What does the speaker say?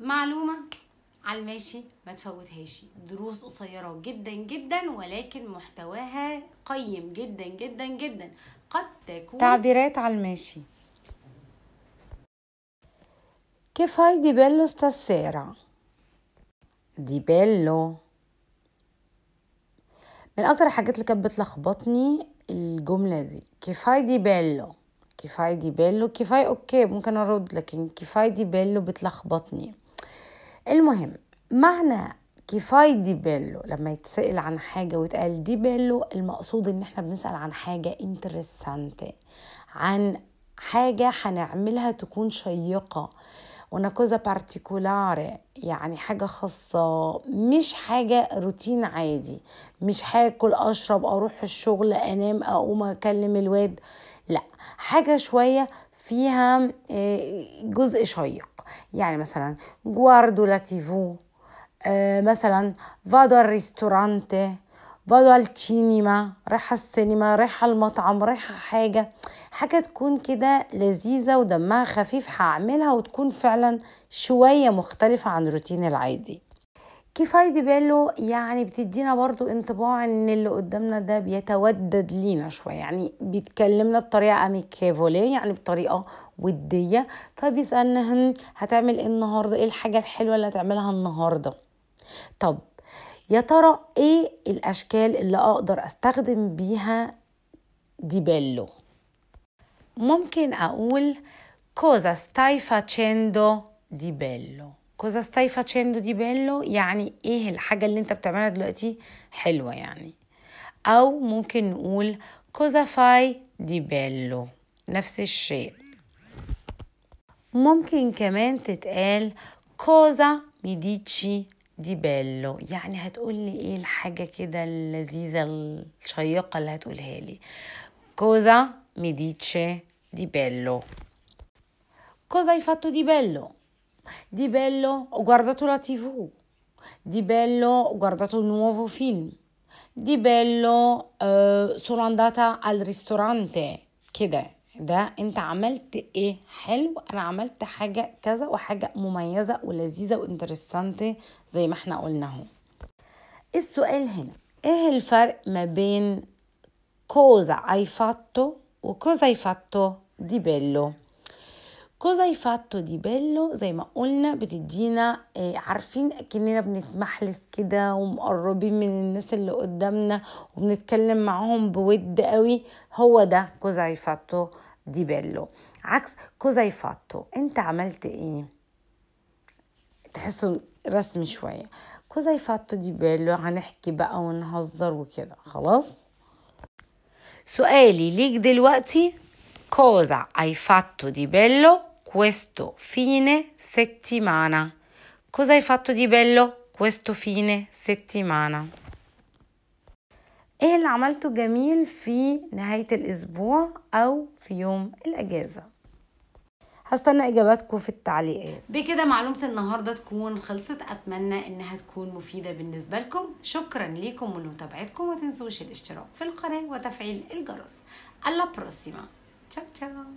معلومه على الماشي ما تفوتهاش دروس قصيره جدا جدا ولكن محتواها قيم جدا جدا جدا قد تكون تعبيرات على الماشي كيف هاي دي بيلو stasera? دي بيلو من اكتر الحاجات اللي كانت بتلخبطني الجمله دي كفاي دي بيلو كفاي دي بيلو كفاي اوكي ممكن ارد لكن كفاي دي بيلو بتلخبطني المهم معنى كفاية دي بيلو لما يتسأل عن حاجة ويتقال دي بيلو المقصود ان احنا بنسأل عن حاجة انترسانتي عن حاجة هنعملها تكون شيقة وانا كوزا بارتيكولاري يعني حاجة خاصة مش حاجة روتين عادي مش هاكل أشرب أروح الشغل أنام أقوم أكلم الواد لا حاجة شوية فيها آه، جزء شيق يعني مثلا جواردو لاتيفو آه، مثلا فادو الريستورانتي فادو السينما رايحة السينما رايحة المطعم رايحة حاجة حاجة تكون كده لذيذة ودمها خفيف هعملها وتكون فعلا شوية مختلفة عن روتين العادي كفاية دي بيلو يعني بتدينا برضو انطباع ان اللي قدامنا ده بيتودد لينا شوية يعني بيتكلمنا بطريقة اميكيفولي يعني بطريقة ودية فبيسألنا هتعمل ايه النهاردة ايه الحاجة الحلوة اللي هتعملها النهاردة طب يا ترى ايه الاشكال اللي اقدر استخدم بيها دي بيلو ممكن اقول كوزا ستاي facendo دي بيلو cosa stai facendo di bello يعني ايه الحاجة اللي انت بتعملها دلوقتي حلوة يعني او ممكن نقول cosa fai di bello نفس الشيء ممكن كمان تتقال cosa mi dici di bello يعني هتقولي ايه الحاجة كده اللذيذة الشيقة اللي هتقولها لي cosa mi dice di bello cosa hai fatto di bello Di bello ho guardato la tv, di bello ho guardato un nuovo film, di bello uh, sono andata al ristorante كده ده انت عملت ايه حلو انا عملت حاجه كذا وحاجه مميزه ولذيذه وانترستانت زي ما احنا قلنا اهو السؤال هنا ايه الفرق ما بين cosa hai fatto و cosa hai fatto di bello Cosa hai fatto di bello زي ما قلنا بتدينا عارفين اكننا بنتمحلس كده ومقربين من الناس اللي قدامنا وبنتكلم معاهم بود قوي هو ده cosa hai fatto di bello عكس cosa hai fatto انت عملت ايه تحسوا رسم شوية cosa hai fatto di bello هنحكي بقى ونهزر وكده خلاص سؤالي ليك دلوقتي Cosa hai fatto di bello questo fine settimana? Cosa hai fatto di bello questo fine settimana? ايه اللي عملته جميل في نهاية الأسبوع أو في يوم الأجازة هستنى إجاباتكم في التعليقات بكده معلومة النهاردة تكون خلصت أتمنى إنها تكون مفيدة بالنسبة لكم شكرا ليكم ولمتابعتكم وتنسوش الاشتراك في القناة وتفعيل الجرس ألا بروسيما Chao, chao.